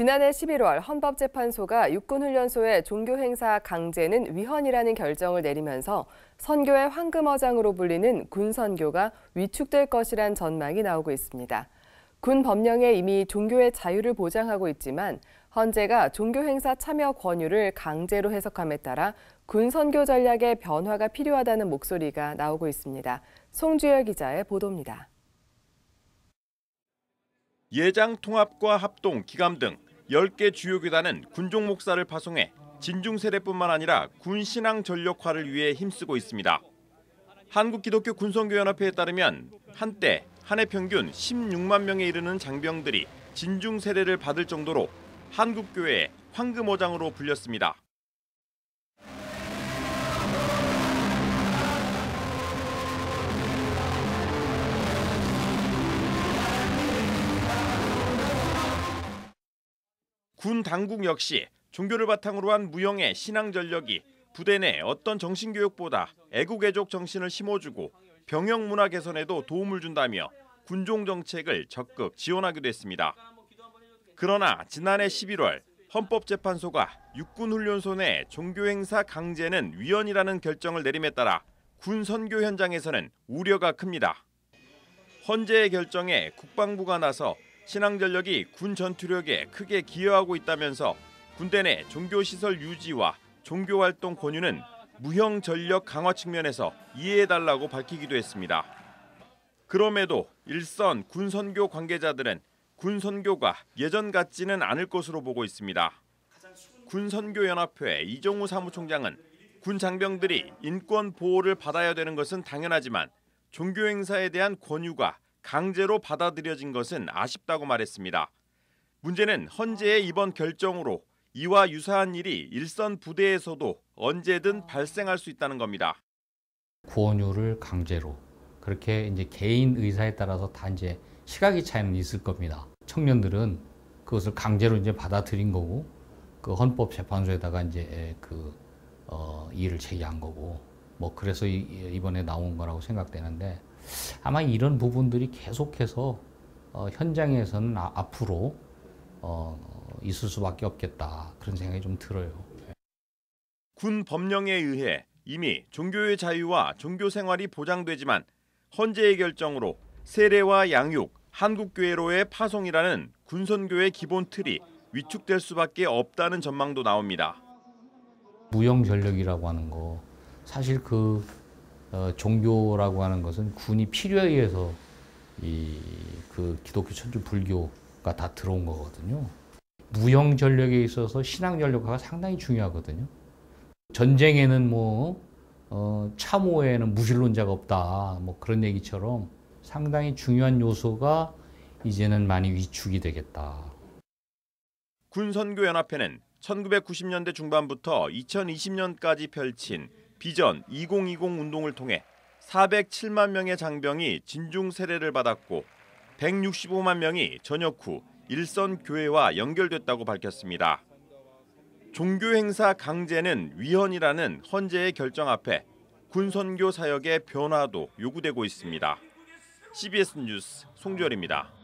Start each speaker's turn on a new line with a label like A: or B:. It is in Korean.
A: 지난해 11월 헌법재판소가 육군훈련소의 종교행사 강제는 위헌이라는 결정을 내리면서 선교의 황금어장으로 불리는 군선교가 위축될 것이란 전망이 나오고 있습니다. 군 법령에 이미 종교의 자유를 보장하고 있지만 헌재가 종교행사 참여 권유를 강제로 해석함에 따라 군 선교 전략의 변화가 필요하다는 목소리가 나오고 있습니다. 송주열 기자의 보도입니다.
B: 예장 통합과 합동, 기감 등 10개 주요 교단은 군종 목사를 파송해 진중 세례뿐만 아니라 군 신앙 전력화를 위해 힘쓰고 있습니다. 한국기독교 군성교연합회에 따르면 한때 한 해 평균 16만 명에 이르는 장병들이 진중 세례를 받을 정도로 한국교회의 황금어장으로 불렸습니다. 군 당국 역시 종교를 바탕으로 한 무형의 신앙 전력이 부대 내 어떤 정신교육보다 애국애족 정신을 심어주고 병역 문화 개선에도 도움을 준다며 군종 정책을 적극 지원하기도 했습니다. 그러나 지난해 11월 헌법재판소가 육군훈련소 내 종교행사 강제는 위헌이라는 결정을 내림에 따라 군 선교 현장에서는 우려가 큽니다. 헌재의 결정에 국방부가 나서 신앙 전력이 군 전투력에 크게 기여하고 있다면서 군대 내 종교 시설 유지와 종교 활동 권유는 무형 전력 강화 측면에서 이해해 달라고 밝히기도 했습니다. 그럼에도 일선 군 선교 관계자들은 군 선교가 예전 같지는 않을 것으로 보고 있습니다. 군 선교 연합회 이종우 사무총장은 군 장병들이 인권 보호를 받아야 되는 것은 당연하지만 종교 행사에 대한 권유가 강제로 받아들여진 것은 아쉽다고 말했습니다. 문제는 헌재의 이번 결정으로 이와 유사한 일이 일선 부대에서도 언제든 발생할 수 있다는 겁니다.
C: 구원율을 강제로 그렇게 이제 개인 의사에 따라서 다이 시각의 차이는 있을 겁니다. 청년들은 그것을 강제로 이제 받아들인 거고 그 헌법재판소에다가 이제 그 어, 이의를 제기한 거고 뭐 그래서 이번에 나온 거라고 생각되는데 아마 이런 부분들이 계속해서 어, 현장에서는 아, 앞으로 어, 있을 수밖에 없겠다 그런 생각이 좀 들어요.
B: 군 법령에 의해 이미 종교의 자유와 종교 생활이 보장되지만 헌재의 결정으로 세례와 양육, 한국교회로의 파송이라는 군선교의 기본 틀이 위축될 수밖에 없다는 전망도 나옵니다.
C: 무형 전력이라고 하는 거 사실 그 어, 종교라고 하는 것은 군이 필요에 의해서 이 그 기독교 천주 불교가 다 들어온 거거든요. 무형 전력에 있어서 신앙 전력화가 상당히 중요하거든요. 전쟁에는 뭐 어, 참호에는 무신론자가 없다 뭐 그런 얘기처럼 상당히 중요한 요소가 이제는 많이 위축이 되겠다.
B: 군선교연합회는 1990년대 중반부터 2020년까지 펼친 비전 2020 운동을 통해 407만 명의 장병이 진중 세례를 받았고 165만 명이 전역 후 일선 교회와 연결됐다고 밝혔습니다. 종교 행사 강제는 위헌이라는 헌재의 결정 앞에 군선교 사역의 변화도 요구되고 있습니다. CBS 뉴스 송주열입니다.